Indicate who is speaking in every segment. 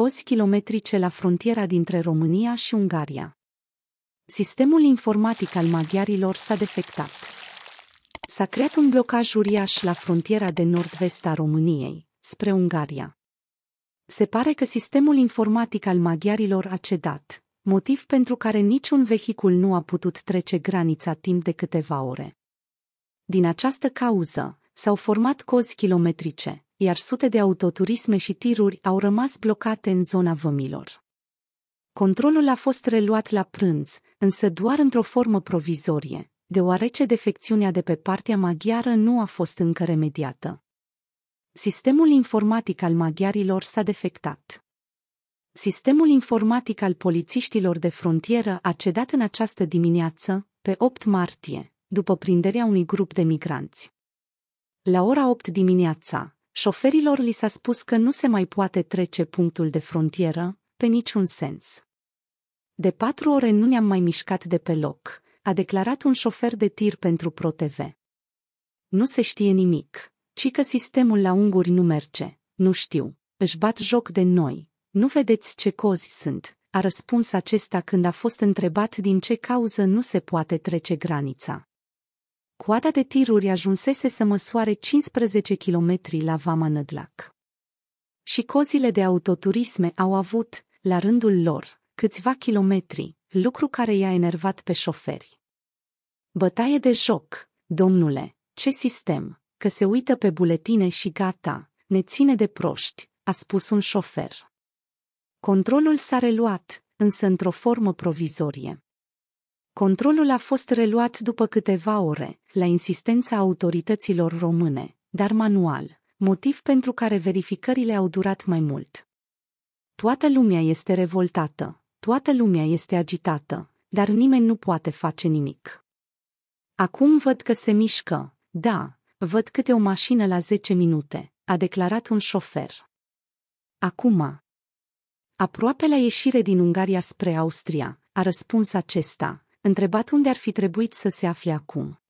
Speaker 1: cozi kilometrice la frontiera dintre România și Ungaria. Sistemul informatic al maghiarilor s-a defectat. S-a creat un blocaj uriaș la frontiera de nord-vest a României, spre Ungaria. Se pare că sistemul informatic al maghiarilor a cedat, motiv pentru care niciun vehicul nu a putut trece granița timp de câteva ore. Din această cauză, s-au format cozi kilometrice, iar sute de autoturisme și tiruri au rămas blocate în zona vămilor. Controlul a fost reluat la prânz, însă doar într-o formă provizorie, deoarece defecțiunea de pe partea maghiară nu a fost încă remediată. Sistemul informatic al maghiarilor s-a defectat. Sistemul informatic al polițiștilor de frontieră a cedat în această dimineață, pe 8 martie, după prinderea unui grup de migranți. La ora 8 dimineața, Șoferilor li s-a spus că nu se mai poate trece punctul de frontieră, pe niciun sens. De patru ore nu ne-am mai mișcat de pe loc, a declarat un șofer de tir pentru ProTV. Nu se știe nimic, ci că sistemul la unguri nu merge, nu știu, își bat joc de noi, nu vedeți ce cozi sunt, a răspuns acesta când a fost întrebat din ce cauză nu se poate trece granița. Coada de tiruri ajunsese să măsoare 15 kilometri la Vama Nădlac. Și cozile de autoturisme au avut, la rândul lor, câțiva kilometri, lucru care i-a enervat pe șoferi. Bătaie de joc, domnule, ce sistem, că se uită pe buletine și gata, ne ține de proști, a spus un șofer. Controlul s-a reluat, însă într-o formă provizorie. Controlul a fost reluat după câteva ore, la insistența autorităților române, dar manual, motiv pentru care verificările au durat mai mult. Toată lumea este revoltată, toată lumea este agitată, dar nimeni nu poate face nimic. Acum văd că se mișcă, da, văd câte o mașină la 10 minute, a declarat un șofer. Acum. Aproape la ieșire din Ungaria spre Austria, a răspuns acesta, întrebat unde ar fi trebuit să se afle acum.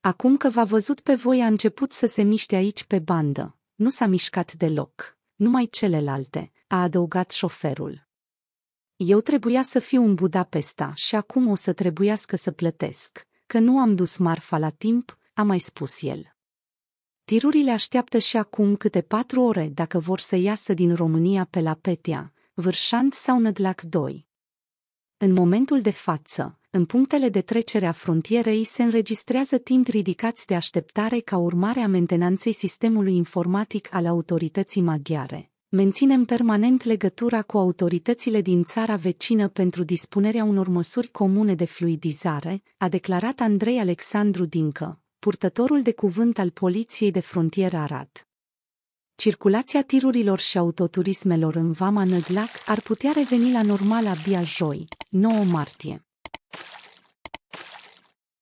Speaker 1: Acum că v-a văzut pe voi a început să se miște aici pe bandă, nu s-a mișcat deloc, numai celelalte, a adăugat șoferul. Eu trebuia să fiu în Budapesta și acum o să trebuiască să plătesc, că nu am dus marfa la timp, a mai spus el. Tirurile așteaptă și acum câte patru ore dacă vor să iasă din România pe la petia, Vârșant sau Nădlac 2. În momentul de față, în punctele de trecere a frontierei se înregistrează timp ridicați de așteptare ca urmare a mentenanței sistemului informatic al autorității maghiare. Menținem permanent legătura cu autoritățile din țara vecină pentru dispunerea unor măsuri comune de fluidizare, a declarat Andrei Alexandru Dincă, purtătorul de cuvânt al Poliției de Frontieră Arad circulația tirurilor și autoturismelor în Vama Nădlac ar putea reveni la normal abia joi, 9 martie.